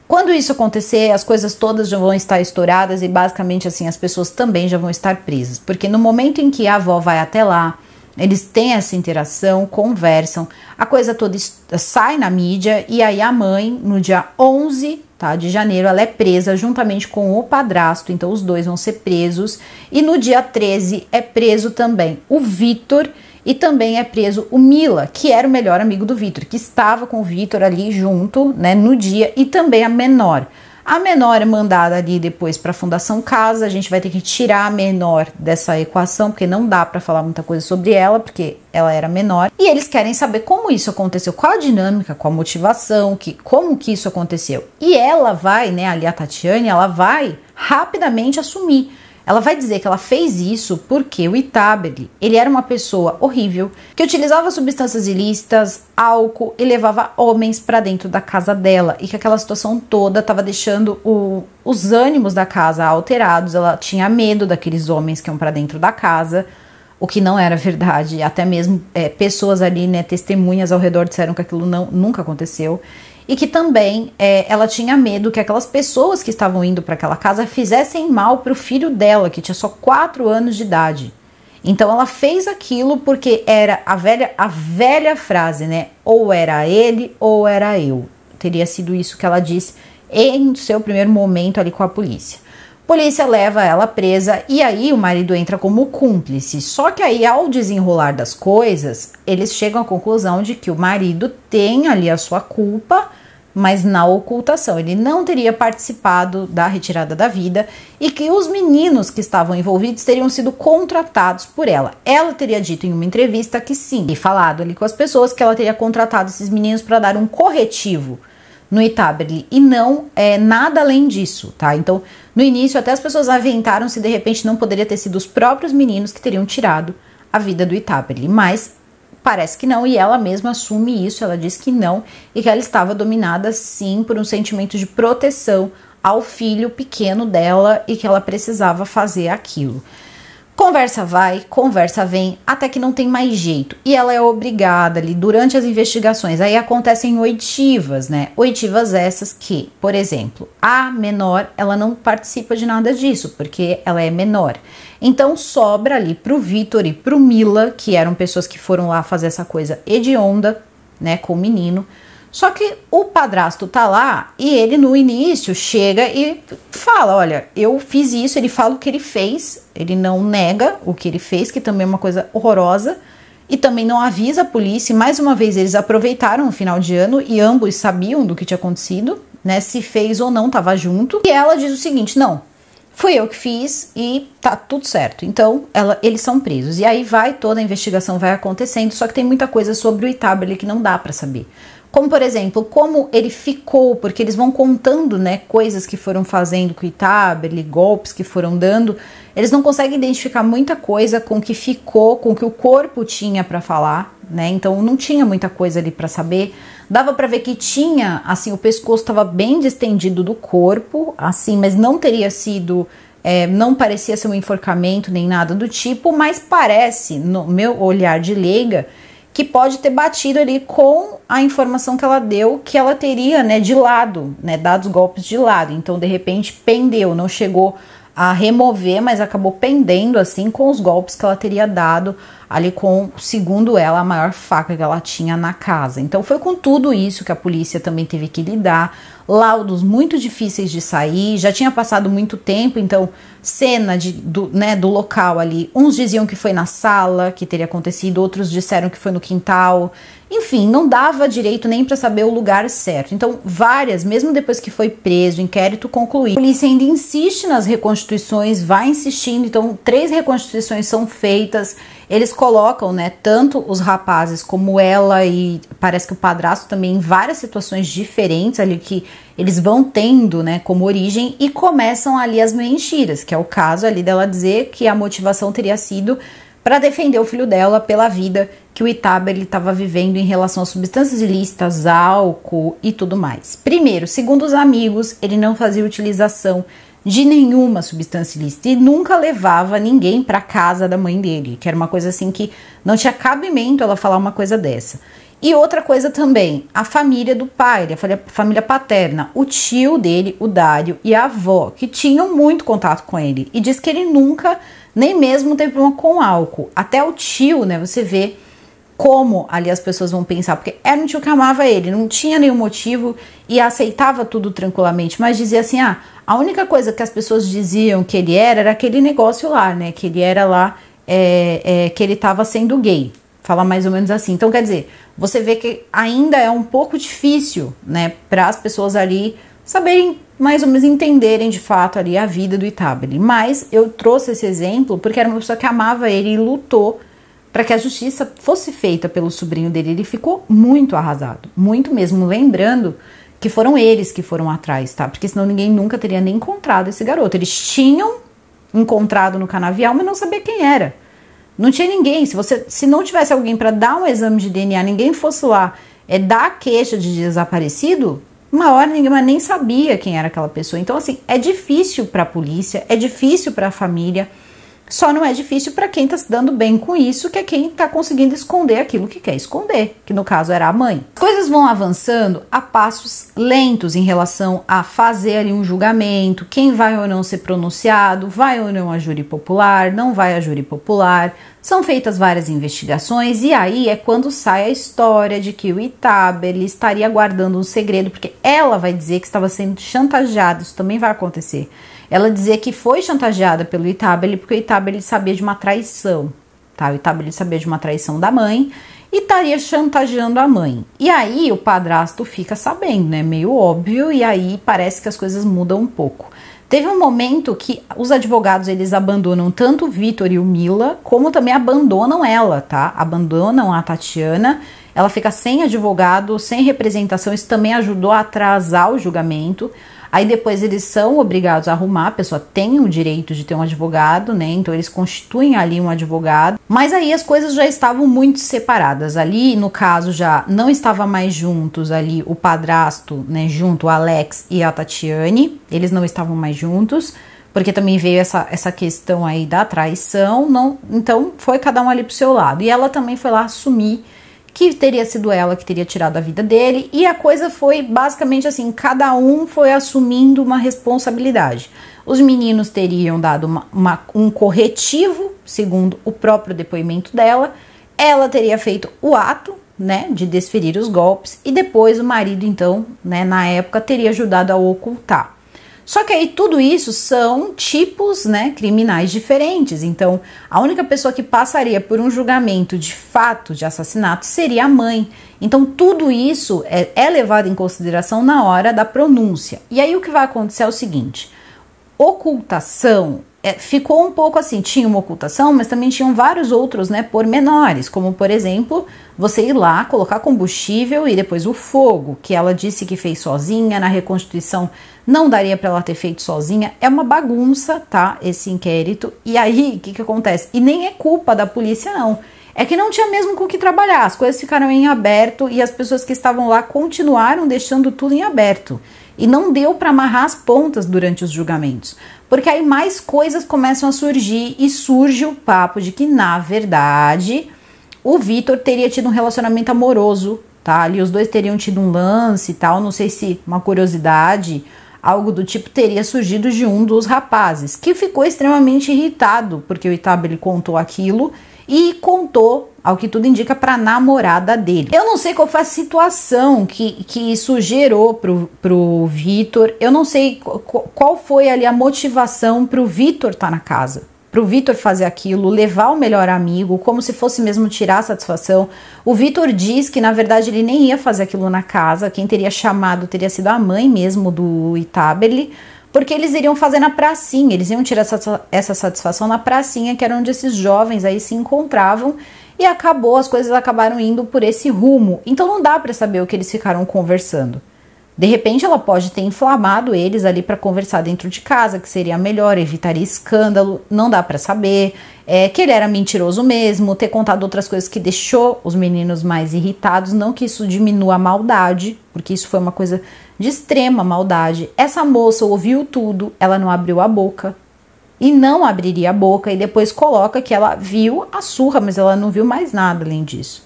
quando isso acontecer, as coisas todas já vão estar estouradas e basicamente assim as pessoas também já vão estar presas, porque no momento em que a avó vai até lá, eles têm essa interação, conversam, a coisa toda sai na mídia e aí a mãe, no dia 11 tá, de janeiro, ela é presa juntamente com o padrasto, então os dois vão ser presos, e no dia 13 é preso também o Vitor e também é preso o Mila, que era o melhor amigo do Vitor, que estava com o Vitor ali junto, né, no dia, e também a menor. A menor é mandada ali depois para a Fundação Casa. A gente vai ter que tirar a menor dessa equação, porque não dá para falar muita coisa sobre ela, porque ela era menor. E eles querem saber como isso aconteceu, qual a dinâmica, qual a motivação, que, como que isso aconteceu. E ela vai, né, ali a Tatiane, ela vai rapidamente assumir ela vai dizer que ela fez isso porque o Itabeli, ele era uma pessoa horrível, que utilizava substâncias ilícitas, álcool e levava homens para dentro da casa dela e que aquela situação toda estava deixando o, os ânimos da casa alterados. Ela tinha medo daqueles homens que iam para dentro da casa, o que não era verdade. Até mesmo é, pessoas ali, né, testemunhas ao redor disseram que aquilo não, nunca aconteceu e que também é, ela tinha medo que aquelas pessoas que estavam indo para aquela casa fizessem mal para o filho dela, que tinha só 4 anos de idade. Então ela fez aquilo porque era a velha, a velha frase, né? Ou era ele ou era eu. Teria sido isso que ela disse em seu primeiro momento ali com a polícia. Polícia leva ela presa e aí o marido entra como cúmplice. Só que aí, ao desenrolar das coisas, eles chegam à conclusão de que o marido tem ali a sua culpa, mas na ocultação. Ele não teria participado da retirada da vida e que os meninos que estavam envolvidos teriam sido contratados por ela. Ela teria dito em uma entrevista que sim, e falado ali com as pessoas que ela teria contratado esses meninos para dar um corretivo no Itaberli e não é nada além disso, tá? Então no início, até as pessoas aventaram se de repente não poderia ter sido os próprios meninos que teriam tirado a vida do Itaperli, mas parece que não, e ela mesma assume isso, ela diz que não, e que ela estava dominada sim por um sentimento de proteção ao filho pequeno dela e que ela precisava fazer aquilo. Conversa vai, conversa vem, até que não tem mais jeito. E ela é obrigada ali durante as investigações. Aí acontecem oitivas, né? Oitivas essas que, por exemplo, a menor, ela não participa de nada disso, porque ela é menor. Então sobra ali pro Vitor e pro Mila, que eram pessoas que foram lá fazer essa coisa hedionda, né, com o menino só que o padrasto tá lá e ele no início chega e fala: Olha, eu fiz isso. Ele fala o que ele fez, ele não nega o que ele fez, que também é uma coisa horrorosa. E também não avisa a polícia. E mais uma vez, eles aproveitaram o final de ano e ambos sabiam do que tinha acontecido, né? Se fez ou não, tava junto. E ela diz o seguinte: Não, Fui eu que fiz e tá tudo certo. Então, ela, eles são presos. E aí vai toda a investigação vai acontecendo, só que tem muita coisa sobre o Itabele que não dá para saber. Como, por exemplo, como ele ficou, porque eles vão contando, né, coisas que foram fazendo com o Itabele, golpes que foram dando. Eles não conseguem identificar muita coisa com o que ficou, com o que o corpo tinha para falar, né? Então não tinha muita coisa ali para saber. Dava para ver que tinha, assim, o pescoço estava bem distendido do corpo, assim, mas não teria sido, é, não parecia ser um enforcamento nem nada do tipo, mas parece, no meu olhar de leiga, que pode ter batido ali com a informação que ela deu, que ela teria, né, de lado, né, dados golpes de lado. Então, de repente, pendeu, não chegou a remover, mas acabou pendendo assim com os golpes que ela teria dado ali com, segundo ela, a maior faca que ela tinha na casa. Então foi com tudo isso que a polícia também teve que lidar, laudos muito difíceis de sair, já tinha passado muito tempo, então cena de, do, né, do local ali. Uns diziam que foi na sala que teria acontecido, outros disseram que foi no quintal. Enfim, não dava direito nem para saber o lugar certo. Então, várias, mesmo depois que foi preso, inquérito concluído, a polícia ainda insiste nas reconstituições, vai insistindo. Então, três reconstituições são feitas eles colocam, né, tanto os rapazes como ela e parece que o padrasto também em várias situações diferentes ali que eles vão tendo, né, como origem e começam ali as mentiras, que é o caso ali dela dizer que a motivação teria sido para defender o filho dela pela vida que o Itaba ele estava vivendo em relação a substâncias ilícitas, álcool e tudo mais. Primeiro, segundo os amigos, ele não fazia utilização de nenhuma substância ilícita e nunca levava ninguém para casa da mãe dele, que era uma coisa assim que não tinha cabimento ela falar uma coisa dessa. E outra coisa também, a família do pai, a família paterna, o tio dele, o Dário, e a avó, que tinham muito contato com ele. E diz que ele nunca, nem mesmo teve problema com álcool. Até o tio, né, você vê como ali as pessoas vão pensar, porque era um tio que amava ele, não tinha nenhum motivo e aceitava tudo tranquilamente, mas dizia assim: ah, a única coisa que as pessoas diziam que ele era era aquele negócio lá, né? Que ele era lá, é, é, que ele estava sendo gay. Fala mais ou menos assim. Então, quer dizer, você vê que ainda é um pouco difícil, né, para as pessoas ali saberem mais ou menos entenderem de fato ali a vida do Itabeli. Mas eu trouxe esse exemplo porque era uma pessoa que amava ele e lutou para que a justiça fosse feita pelo sobrinho dele. Ele ficou muito arrasado, muito mesmo, lembrando que foram eles que foram atrás, tá? Porque senão ninguém nunca teria nem encontrado esse garoto. Eles tinham encontrado no canavial, mas não sabia quem era. Não tinha ninguém. Se você, se não tivesse alguém para dar um exame de DNA, ninguém fosse lá é dar queixa de desaparecido, uma hora ninguém nem sabia quem era aquela pessoa. Então assim, é difícil para a polícia, é difícil para a família só não é difícil para quem está se dando bem com isso, que é quem está conseguindo esconder aquilo que quer esconder, que no caso era a mãe. As coisas vão avançando a passos lentos em relação a fazer ali um julgamento, quem vai ou não ser pronunciado, vai ou não a júri popular, não vai a júri popular. São feitas várias investigações e aí é quando sai a história de que o Itaber ele estaria guardando um segredo, porque ela vai dizer que estava sendo chantageada, isso também vai acontecer ela dizia que foi chantageada pelo Itabeli porque o Itabeli sabia de uma traição, tá? O Itabeli sabia de uma traição da mãe e estaria chantageando a mãe. E aí o padrasto fica sabendo, né? Meio óbvio, e aí parece que as coisas mudam um pouco. Teve um momento que os advogados eles abandonam tanto o Vitor e o Mila, como também abandonam ela, tá? Abandonam a Tatiana. Ela fica sem advogado, sem representação. Isso também ajudou a atrasar o julgamento. Aí depois eles são obrigados a arrumar, a pessoa tem o direito de ter um advogado, né? Então eles constituem ali um advogado. Mas aí as coisas já estavam muito separadas. Ali, no caso, já não estava mais juntos ali o padrasto, né? Junto o Alex e a Tatiane. Eles não estavam mais juntos. Porque também veio essa, essa questão aí da traição. não Então foi cada um ali pro seu lado. E ela também foi lá assumir que teria sido ela que teria tirado a vida dele, e a coisa foi basicamente assim: cada um foi assumindo uma responsabilidade. Os meninos teriam dado uma, uma, um corretivo, segundo o próprio depoimento dela, ela teria feito o ato, né, de desferir os golpes, e depois o marido, então, né, na época, teria ajudado a ocultar. Só que aí tudo isso são tipos, né, criminais diferentes. Então, a única pessoa que passaria por um julgamento de fato de assassinato seria a mãe. Então, tudo isso é, é levado em consideração na hora da pronúncia. E aí o que vai acontecer é o seguinte: ocultação é, ficou um pouco assim, tinha uma ocultação, mas também tinham vários outros, né, pormenores, como por exemplo, você ir lá, colocar combustível e depois o fogo, que ela disse que fez sozinha na reconstituição não daria para ela ter feito sozinha. É uma bagunça, tá? Esse inquérito. E aí, o que, que acontece? E nem é culpa da polícia, não. É que não tinha mesmo com o que trabalhar, as coisas ficaram em aberto e as pessoas que estavam lá continuaram deixando tudo em aberto. E não deu para amarrar as pontas durante os julgamentos, porque aí mais coisas começam a surgir e surge o papo de que, na verdade, o Vitor teria tido um relacionamento amoroso, tá? Ali os dois teriam tido um lance e tal, não sei se uma curiosidade Algo do tipo teria surgido de um dos rapazes, que ficou extremamente irritado porque o Itaba ele contou aquilo e contou, ao que tudo indica, para a namorada dele. Eu não sei qual foi a situação que, que isso gerou pro, pro Vitor, eu não sei qual foi ali a motivação pro Vitor estar tá na casa para o Vitor fazer aquilo, levar o melhor amigo, como se fosse mesmo tirar a satisfação. O Vitor diz que na verdade ele nem ia fazer aquilo na casa, quem teria chamado teria sido a mãe mesmo do Itaberli, porque eles iriam fazer na pracinha, eles iam tirar essa, essa satisfação na pracinha, que era onde esses jovens aí se encontravam e acabou, as coisas acabaram indo por esse rumo. Então não dá para saber o que eles ficaram conversando. De repente, ela pode ter inflamado eles ali para conversar dentro de casa, que seria melhor, evitaria escândalo, não dá para saber. É, que ele era mentiroso mesmo, ter contado outras coisas que deixou os meninos mais irritados. Não que isso diminua a maldade, porque isso foi uma coisa de extrema maldade. Essa moça ouviu tudo, ela não abriu a boca, e não abriria a boca e depois coloca que ela viu a surra, mas ela não viu mais nada além disso.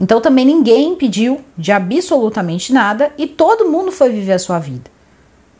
Então também ninguém impediu de absolutamente nada e todo mundo foi viver a sua vida.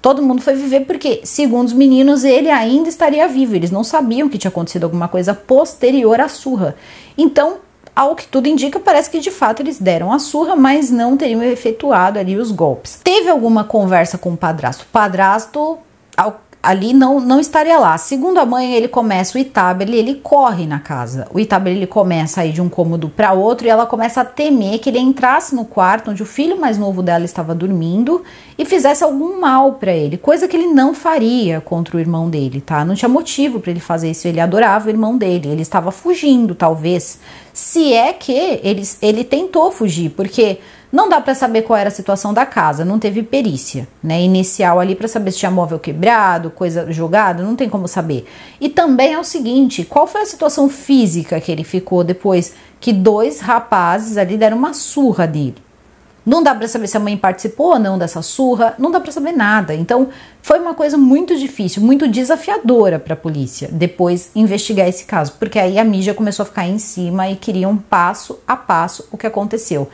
Todo mundo foi viver porque, segundo os meninos, ele ainda estaria vivo. Eles não sabiam que tinha acontecido alguma coisa posterior à surra. Então, ao que tudo indica, parece que de fato eles deram a surra, mas não teriam efetuado ali os golpes. Teve alguma conversa com o padrasto? O padrasto, ao ali não, não estaria lá. Segundo a mãe, ele começa o Itabeli, ele corre na casa. O Itabeli ele começa a ir de um cômodo para outro e ela começa a temer que ele entrasse no quarto onde o filho mais novo dela estava dormindo e fizesse algum mal para ele, coisa que ele não faria contra o irmão dele, tá? Não tinha motivo para ele fazer isso, ele adorava o irmão dele, ele estava fugindo, talvez. Se é que ele, ele tentou fugir, porque não dá para saber qual era a situação da casa, não teve perícia, né? Inicial ali para saber se tinha móvel quebrado, coisa jogada, não tem como saber. E também é o seguinte, qual foi a situação física que ele ficou depois que dois rapazes ali deram uma surra dele? Não dá para saber se a mãe participou ou não dessa surra, não dá para saber nada. Então, foi uma coisa muito difícil, muito desafiadora para a polícia depois investigar esse caso, porque aí a mídia começou a ficar em cima e queriam passo a passo o que aconteceu.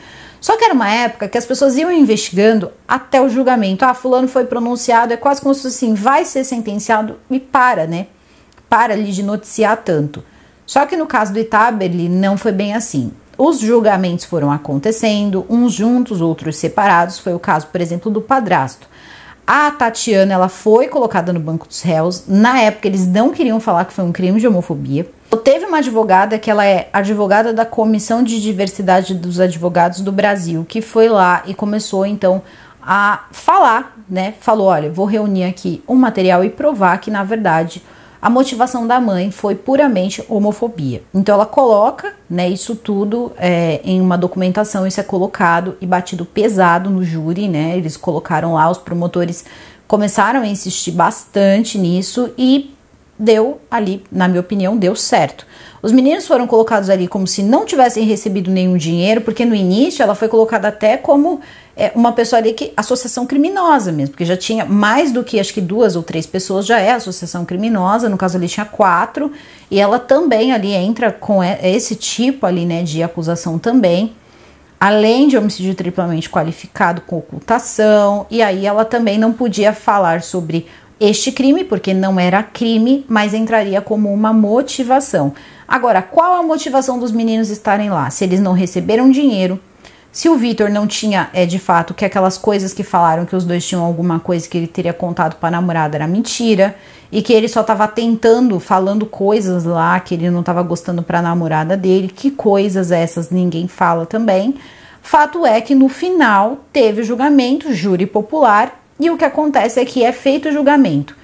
Só que era uma época que as pessoas iam investigando até o julgamento. Ah, fulano foi pronunciado, é quase como se fosse assim, vai ser sentenciado e para, né? Para ali de noticiar tanto. Só que no caso do Itaberli não foi bem assim. Os julgamentos foram acontecendo, uns juntos, outros separados. Foi o caso, por exemplo, do padrasto. A Tatiana ela foi colocada no banco dos réus. Na época, eles não queriam falar que foi um crime de homofobia teve uma advogada que ela é advogada da Comissão de Diversidade dos Advogados do Brasil, que foi lá e começou então a falar, né? Falou: olha, vou reunir aqui um material e provar que, na verdade, a motivação da mãe foi puramente homofobia. Então ela coloca né, isso tudo é, em uma documentação, isso é colocado e batido pesado no júri, né? Eles colocaram lá, os promotores começaram a insistir bastante nisso e deu ali, na minha opinião, deu certo. Os meninos foram colocados ali como se não tivessem recebido nenhum dinheiro, porque no início ela foi colocada até como é, uma pessoa ali que associação criminosa mesmo, porque já tinha mais do que acho que duas ou três pessoas já é associação criminosa, no caso ali tinha quatro, e ela também ali entra com esse tipo ali, né, de acusação também. Além de homicídio triplamente qualificado com ocultação, e aí ela também não podia falar sobre este crime, porque não era crime, mas entraria como uma motivação. Agora, qual a motivação dos meninos estarem lá? Se eles não receberam dinheiro, se o Vitor não tinha, é de fato, que aquelas coisas que falaram que os dois tinham alguma coisa que ele teria contado para a namorada era mentira e que ele só estava tentando, falando coisas lá que ele não estava gostando para a namorada dele, que coisas essas ninguém fala também. Fato é que no final teve julgamento, júri popular e o que acontece é que é feito o julgamento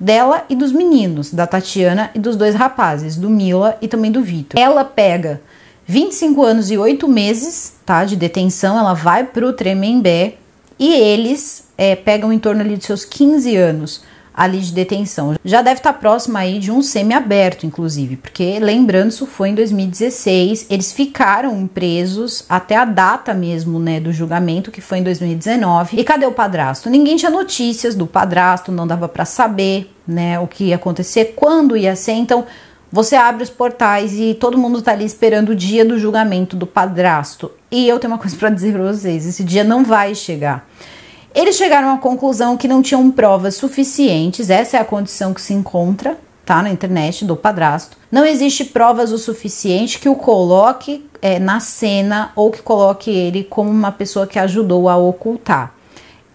dela e dos meninos, da Tatiana e dos dois rapazes, do Mila e também do Vitor. Ela pega 25 anos e 8 meses tá, de detenção, ela vai pro Tremembé e eles é, pegam em torno ali de seus 15 anos ali de detenção. Já deve estar próxima aí de um semi-aberto, inclusive, porque lembrando, isso foi em 2016, eles ficaram presos até a data mesmo, né, do julgamento, que foi em 2019. E cadê o padrasto? Ninguém tinha notícias do padrasto, não dava para saber, né, o que ia acontecer, quando ia ser, então você abre os portais e todo mundo tá ali esperando o dia do julgamento do padrasto. E eu tenho uma coisa para dizer para vocês, esse dia não vai chegar. Eles chegaram à conclusão que não tinham provas suficientes, essa é a condição que se encontra, tá, na internet do padrasto. Não existe provas o suficiente que o coloque é, na cena ou que coloque ele como uma pessoa que ajudou a ocultar.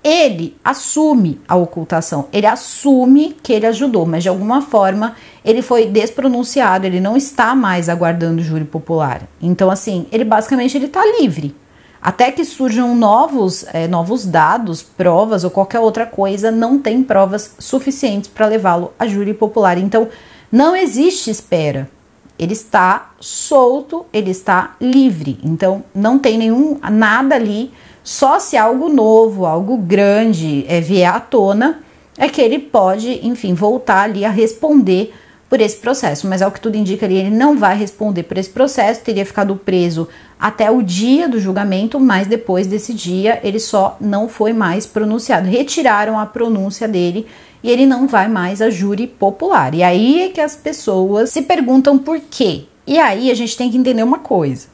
Ele assume a ocultação, ele assume que ele ajudou, mas de alguma forma ele foi despronunciado, ele não está mais aguardando o júri popular. Então, assim, ele basicamente ele está livre. Até que surjam novos, é, novos dados, provas ou qualquer outra coisa, não tem provas suficientes para levá-lo a júri popular. Então, não existe espera. Ele está solto, ele está livre. Então, não tem nenhum nada ali. Só se algo novo, algo grande é, vier à tona, é que ele pode, enfim, voltar ali a responder por esse processo, mas ao que tudo indica, ele não vai responder por esse processo, teria ficado preso até o dia do julgamento, mas depois desse dia ele só não foi mais pronunciado. Retiraram a pronúncia dele e ele não vai mais a júri popular. E aí é que as pessoas se perguntam por quê. E aí a gente tem que entender uma coisa.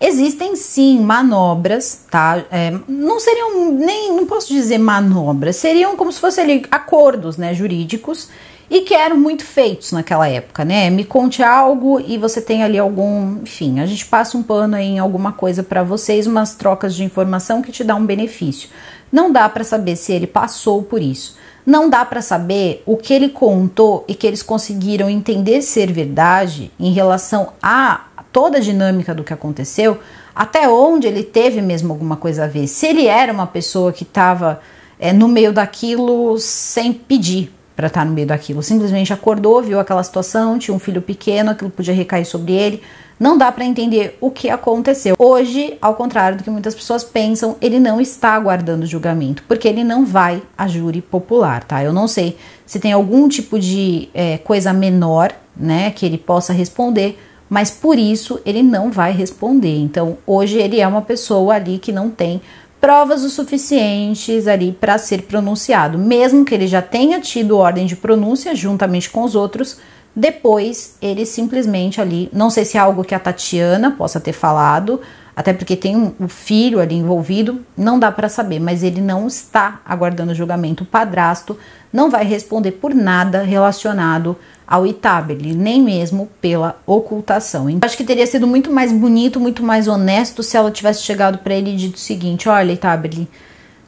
Existem sim manobras, tá? É, não seriam nem, não posso dizer manobras, seriam como se fossem ali acordos, né, jurídicos e que eram muito feitos naquela época, né? Me conte algo e você tem ali algum, enfim, a gente passa um pano em alguma coisa para vocês, umas trocas de informação que te dá um benefício. Não dá para saber se ele passou por isso. Não dá para saber o que ele contou e que eles conseguiram entender ser verdade em relação a toda a dinâmica do que aconteceu, até onde ele teve mesmo alguma coisa a ver. Se ele era uma pessoa que estava é, no meio daquilo sem pedir, para estar tá no meio daquilo. Simplesmente acordou, viu aquela situação, tinha um filho pequeno, aquilo podia recair sobre ele. Não dá para entender o que aconteceu. Hoje, ao contrário do que muitas pessoas pensam, ele não está aguardando julgamento, porque ele não vai a júri popular, tá? Eu não sei se tem algum tipo de é, coisa menor, né, que ele possa responder, mas por isso ele não vai responder. Então, hoje ele é uma pessoa ali que não tem provas o suficientes ali para ser pronunciado, mesmo que ele já tenha tido ordem de pronúncia juntamente com os outros. Depois ele simplesmente ali, não sei se é algo que a Tatiana possa ter falado, até porque tem o um, um filho ali envolvido, não dá para saber, mas ele não está aguardando o julgamento. O padrasto não vai responder por nada relacionado ao Itabeli, nem mesmo pela ocultação. Então, acho que teria sido muito mais bonito, muito mais honesto se ela tivesse chegado para ele e dito o seguinte: olha, Itabeli,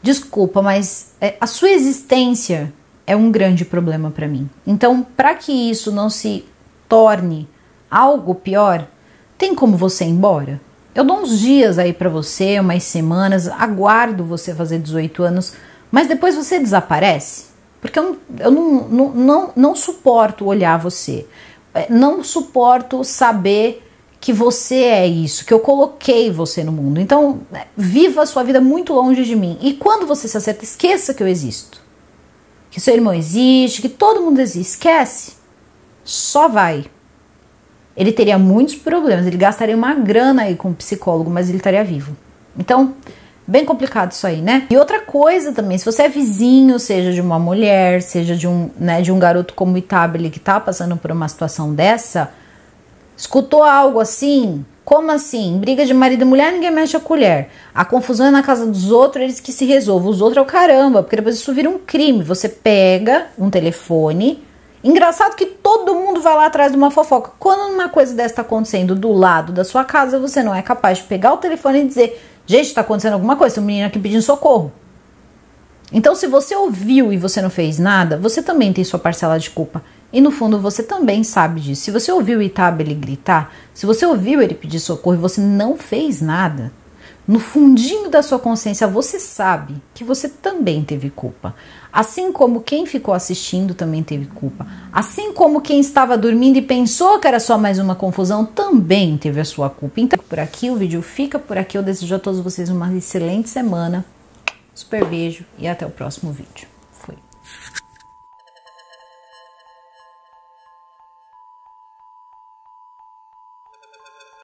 desculpa, mas é, a sua existência é um grande problema para mim. Então, para que isso não se torne algo pior, tem como você ir embora? Eu dou uns dias aí para você, umas semanas, aguardo você fazer 18 anos, mas depois você desaparece. Porque eu, eu não, não, não, não suporto olhar você. É, não suporto saber que você é isso, que eu coloquei você no mundo. Então, é, viva a sua vida muito longe de mim. E quando você se acerta, esqueça que eu existo. Que seu irmão existe, que todo mundo existe. Esquece. Só vai. Ele teria muitos problemas, ele gastaria uma grana aí com um psicólogo, mas ele estaria vivo. Então, Bem complicado isso aí, né? E outra coisa também, se você é vizinho, seja de uma mulher, seja de um, né, de um garoto como o Itabile que tá passando por uma situação dessa, escutou algo assim, como assim? Briga de marido e mulher, ninguém mexe a colher. A confusão é na casa dos outros, eles que se resolvam. Os outros é o caramba, porque depois isso vira um crime. Você pega um telefone. Engraçado que todo mundo vai lá atrás de uma fofoca. Quando uma coisa dessa está acontecendo do lado da sua casa, você não é capaz de pegar o telefone e dizer: Gente, está acontecendo alguma coisa, tem um menino aqui pedindo socorro. Então, se você ouviu e você não fez nada, você também tem sua parcela de culpa. E no fundo, você também sabe disso. Se você ouviu tá, ele gritar, se você ouviu ele pedir socorro e você não fez nada, no fundinho da sua consciência você sabe que você também teve culpa. Assim como quem ficou assistindo também teve culpa. Assim como quem estava dormindo e pensou que era só mais uma confusão também teve a sua culpa. Então, por aqui o vídeo fica por aqui. Eu desejo a todos vocês uma excelente semana. Super beijo e até o próximo vídeo.